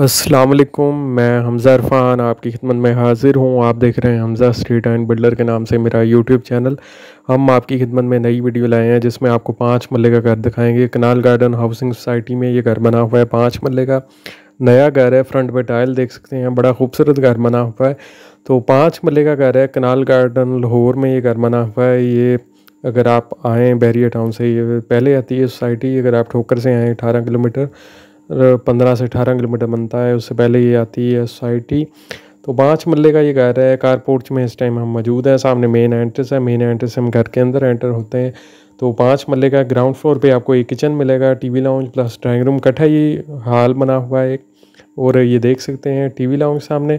असलकुम मैं हमज़ा इरफान आपकी खिदमत में हाज़िर हूँ आप देख रहे हैं हमज़ा स्ट्रीट एंड बिल्डर के नाम से मेरा यूट्यूब चैनल हम आपकी खिदमत में नई वीडियो लाए हैं जिसमें आपको पाँच मल्ले का घर दिखाएंगे कनाल गार्डन हाउसिंग सोसाइटी में ये घर बना हुआ है पाँच मल्ले का नया घर है फ्रंट पे टाइल देख सकते हैं बड़ा खूबसूरत घर बना हुआ है तो पाँच मल्ले का घर है कनाल गार्डन लाहौर में ये घर बना हुआ है ये अगर आप आएँ बहरिया टाउन से ये पहले आती है सोसाइटी अगर आप ठोकर से आएँ अठारह किलोमीटर पंद्रह से अठारह किलोमीटर बनता है उससे पहले ये आती है सोसाइटी तो पाँच मल्ले का ये घर है कारपोर्ट में इस टाइम हम मौजूद हैं सामने मेन एंट्रेंस है मेन एंट्रेंस से हम घर के अंदर एंटर होते हैं तो पाँच मल्ले का ग्राउंड फ्लोर पे आपको एक किचन मिलेगा TV lounge plus drawing room है ये हॉल बना हुआ है एक और ये देख सकते हैं टीवी लाउंज सामने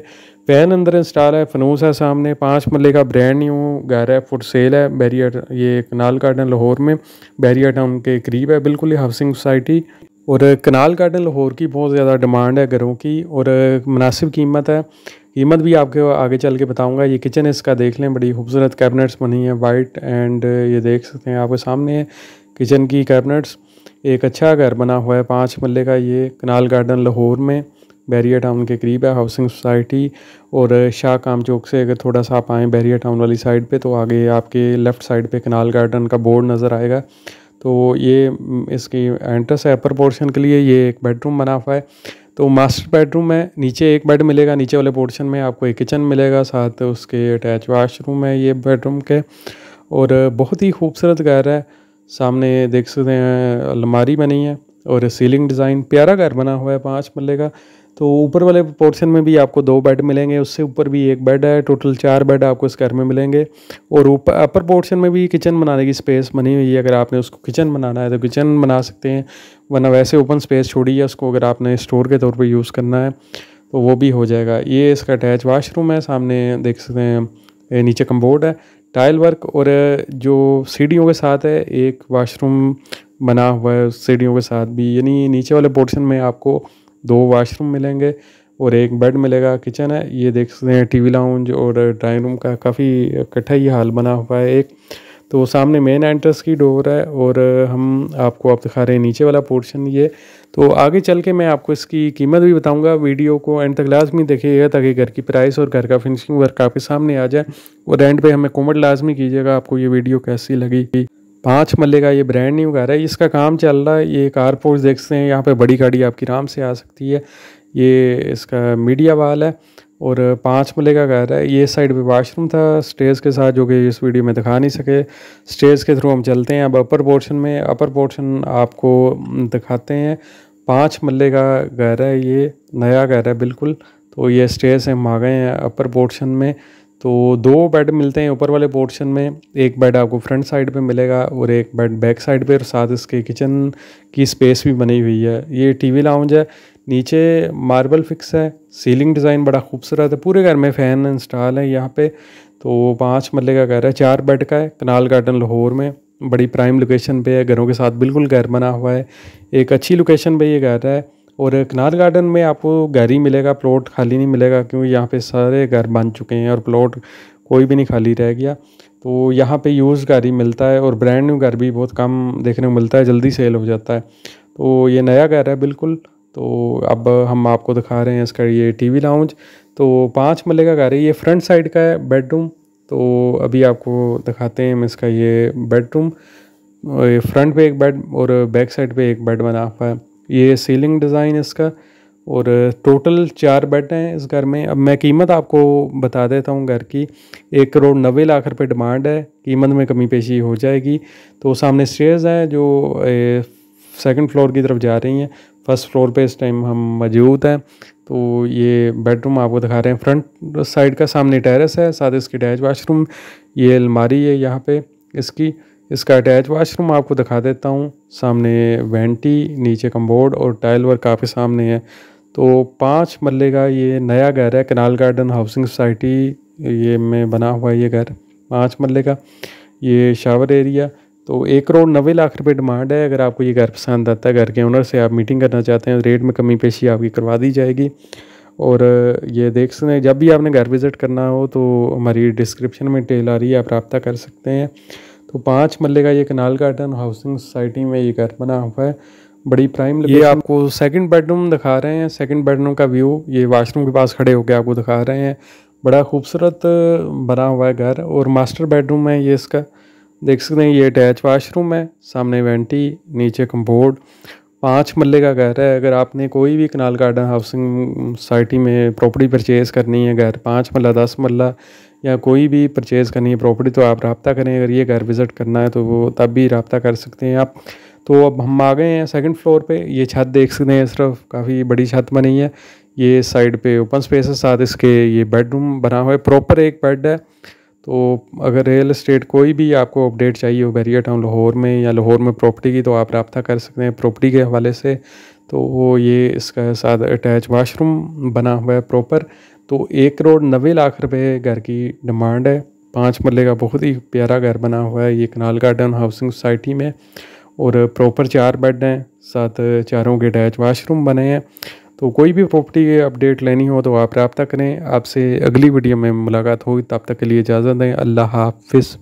पैन अंदर इंस्टॉल है फनूस है सामने पाँच मल्ले का ब्रांड न्यू घर है फुट सेल है बैरिया ये कनाल गार्डन लाहौर में बैरिया टाउन के करीब है बिल्कुल ही हाउसिंग सोसाइटी और कनाल गार्डन लाहौर की बहुत ज़्यादा डिमांड है घरों की और मुनासिब कीमत है कीमत भी आपके आगे चल के बताऊँगा ये किचन इसका देख लें बड़ी खूबसूरत कैबिनेट्स बनी है वाइट एंड ये देख सकते हैं आपके सामने किचन की कैबिनेट्स एक अच्छा घर बना हुआ है पाँच मल्ले का ये कनाल गार्डन लाहौर में बैरिया टाउन के करीब है हाउसिंग सोसाइटी और शाह काम चौक से अगर थोड़ा सा आप आएँ बैरिया टाउन वाली साइड पे तो आगे आपके लेफ़्ट साइड पे कनाल गार्डन का बोर्ड नज़र आएगा तो ये इसकी एंट्रेस है अपर पोर्शन के लिए ये एक बेडरूम बना हुआ है तो मास्टर बेडरूम है नीचे एक बेड मिलेगा नीचे वाले पोर्शन में आपको एक किचन मिलेगा साथ उसके अटैच वाशरूम है ये बेडरूम के और बहुत ही खूबसूरत घर है सामने देख सकते हैं अलमारी बनी है और सीलिंग डिज़ाइन प्यारा घर बना हुआ है पाँच मल्ले का तो ऊपर वाले पोर्शन में भी आपको दो बेड मिलेंगे उससे ऊपर भी एक बेड है टोटल चार बेड आपको इस घर में मिलेंगे और ऊपर अपर पोर्शन में भी किचन बनाने की स्पेस बनी हुई है अगर आपने उसको किचन बनाना है तो किचन बना सकते हैं वरना वैसे ओपन स्पेस छोड़ी है उसको अगर आपने स्टोर के तौर पर यूज़ करना है तो वो भी हो जाएगा ये इसका अटैच वाशरूम है सामने देख सकते हैं नीचे कम्बोर्ड है टाइल वर्क और जो सीढ़ियों के साथ है एक वाशरूम बना हुआ है सीढ़ियों के साथ भी यानी नीचे वाले पोर्शन में आपको दो वाशरूम मिलेंगे और एक बेड मिलेगा किचन है ये देख सकते हैं टीवी लाउंज और ड्राइंग रूम का काफ़ी इकट्ठा ये हाल बना हुआ है एक तो सामने मेन एंट्रेंस की डोर है और हम आपको आप दिखा रहे हैं नीचे वाला पोर्शन ये तो आगे चल के मैं आपको इसकी कीमत भी बताऊंगा वीडियो को एंड तक लाजमी देखिएगा ताकि घर की प्राइस और घर का फिनिशिंग वर्क आपके सामने आ जाए और एंड पे हमें कमेंट लाजमी कीजिएगा आपको ये वीडियो कैसी लगी पाँच मल्ले का ये ब्रांड न्यू कार है इसका काम चल रहा है ये कार देख सकते हैं यहाँ पे बड़ी गाड़ी आपकी आराम से आ सकती है ये इसका मीडिया वाल है और पाँच मल्ले का घर है ये साइड पे वाशरूम था स्टेज के साथ जो कि इस वीडियो में दिखा नहीं सके स्टेज के थ्रू हम चलते हैं अब अपर पोर्शन में अपर पोर्शन आपको दिखाते हैं पाँच मल्ले का घर है ये नया घर है बिल्कुल तो ये स्टेज से हम आ गए हैं अपर पोर्शन में तो दो बेड मिलते हैं ऊपर वाले पोर्शन में एक बेड आपको फ्रंट साइड पे मिलेगा और एक बेड बैक साइड पे और साथ इसके किचन की स्पेस भी बनी हुई है ये टीवी लाउंज है नीचे मार्बल फिक्स है सीलिंग डिज़ाइन बड़ा खूबसूरत है पूरे घर में फ़ैन इंस्टॉल है यहाँ पे तो पाँच मरले का घर है चार बेड का है कनाल गार्डन लाहौर में बड़ी प्राइम लोकेशन पर है घरों के साथ बिल्कुल घर बना हुआ है एक अच्छी लोकेशन पर ये घर है और कनाल गार्डन में आपको घर ही मिलेगा प्लॉट खाली नहीं मिलेगा क्योंकि यहाँ पे सारे घर बन चुके हैं और प्लॉट कोई भी नहीं खाली रह गया तो यहाँ पे यूज़ घर ही मिलता है और ब्रांड न्यू घर भी बहुत कम देखने को मिलता है जल्दी सेल हो जाता है तो ये नया घर है बिल्कुल तो अब हम आपको दिखा रहे हैं इसका ये टी वी तो पाँच मल्ले का घर है ये फ्रंट साइड का है बेडरूम तो अभी आपको दिखाते हैं हम इसका ये बेडरूम फ्रंट पे एक बेड और बैक साइड पे एक बेड बना हुआ है ये सीलिंग डिज़ाइन इसका और टोटल uh, चार बेड हैं इस घर में अब मैं कीमत आपको बता देता हूँ घर की एक करोड़ नबे लाख रुपए डिमांड है कीमत में कमी पेशी हो जाएगी तो सामने स्टेयर्स हैं जो सेकंड uh, फ्लोर की तरफ जा रही हैं फर्स्ट फ्लोर पे इस टाइम हम मौजूद हैं तो ये बेडरूम आपको दिखा रहे हैं फ्रंट साइड का सामने टेरेस है साथ इसकी अटैच वाशरूम ये अलमारी है यहाँ पर इसकी इसका अटैच वाशरूम आपको दिखा देता हूँ सामने वेंटी नीचे कम्बोर्ड और टाइल वर्क काफ़ी सामने है तो पाँच मल्ले का ये नया घर है कनाल गार्डन हाउसिंग सोसाइटी ये में बना हुआ ये घर पाँच मल्ले का ये शावर एरिया तो एक करोड़ नब्बे लाख रुपए डिमांड है अगर आपको ये घर पसंद आता है घर के ओनर से आप मीटिंग करना चाहते हैं रेट में कमी पेशी आपकी करवा दी जाएगी और ये देख सकते हैं जब भी आपने घर विज़िट करना हो तो हमारी डिस्क्रिप्शन में टेल आ रही है आप रबता कर सकते हैं तो पाँच मल्ले का ये कनाल गार्डन हाउसिंग सोसाइटी में ये घर बना हुआ है बड़ी प्राइम ये आपको सेकंड बेडरूम दिखा रहे हैं सेकंड बेडरूम का व्यू ये वाशरूम के पास खड़े होकर आपको दिखा रहे हैं बड़ा खूबसूरत बना हुआ है घर और मास्टर बेडरूम है ये इसका देख सकते हैं ये अटैच वाशरूम है सामने वेंटी नीचे कम्बोर्ड पाँच मल्ले का घर है अगर आपने कोई भी कनाल गार्डन हाउसिंग सोसाइटी में प्रॉपर्टी परचेज़ करनी है घर पाँच मल्ला दस मल्ला या कोई भी परचेज़ करनी है प्रॉपर्टी तो आप रबता करें अगर ये घर विज़िट करना है तो वो तब भी रबता कर सकते हैं आप तो अब हम आ गए हैं सेकंड फ्लोर पे ये छत देख सकते हैं सिर्फ काफ़ी बड़ी छत बनी है ये साइड पे ओपन स्पेस साथ इसके ये बेडरूम बना हुआ है प्रॉपर एक बेड है तो अगर रियल इस्टेट कोई भी आपको अपडेट चाहिए हो बैरिया टाउन लाहौर में या लाहौर में प्रॉपर्टी की तो आप रबता कर सकते हैं प्रॉपर्टी के हवाले से तो ये इसका साथ अटैच वाशरूम बना हुआ है प्रॉपर तो एक करोड़ नबे लाख रुपए घर की डिमांड है पाँच मरले का बहुत ही प्यारा घर बना हुआ है ये कनाल गार्डन हाउसिंग सोसाइटी में और प्रॉपर चार बेड हैं साथ चारों के अटैच वाशरूम बने हैं तो कोई भी प्रॉपर्टी अपडेट लेनी हो तो आप रब्ता करें आपसे अगली वीडियो में मुलाकात होगी तब तक के लिए इजाज़त दें अल्लाह हाफिज़